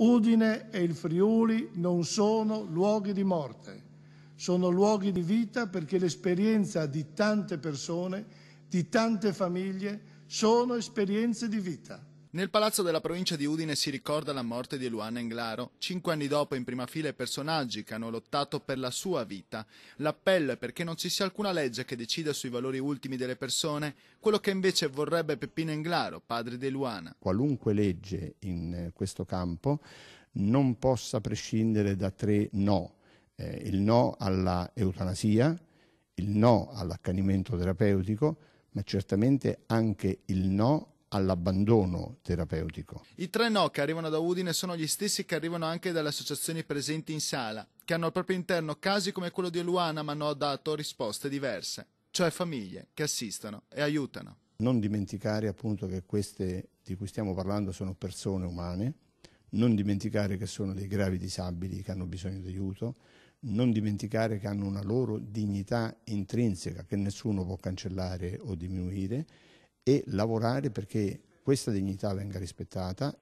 Udine e il Friuli non sono luoghi di morte, sono luoghi di vita perché l'esperienza di tante persone, di tante famiglie, sono esperienze di vita. Nel palazzo della provincia di Udine si ricorda la morte di Luana Englaro. Cinque anni dopo, in prima fila, i personaggi che hanno lottato per la sua vita. L'appello è perché non ci sia alcuna legge che decida sui valori ultimi delle persone, quello che invece vorrebbe Peppino Englaro, padre di Luana. Qualunque legge in eh, questo campo non possa prescindere da tre no. Eh, il no alla eutanasia, il no all'accanimento terapeutico, ma certamente anche il no all'abbandono terapeutico. I tre no che arrivano da Udine sono gli stessi che arrivano anche dalle associazioni presenti in sala, che hanno al proprio interno casi come quello di Luana ma hanno dato risposte diverse, cioè famiglie che assistono e aiutano. Non dimenticare appunto che queste di cui stiamo parlando sono persone umane, non dimenticare che sono dei gravi disabili che hanno bisogno di aiuto, non dimenticare che hanno una loro dignità intrinseca che nessuno può cancellare o diminuire e lavorare perché questa dignità venga rispettata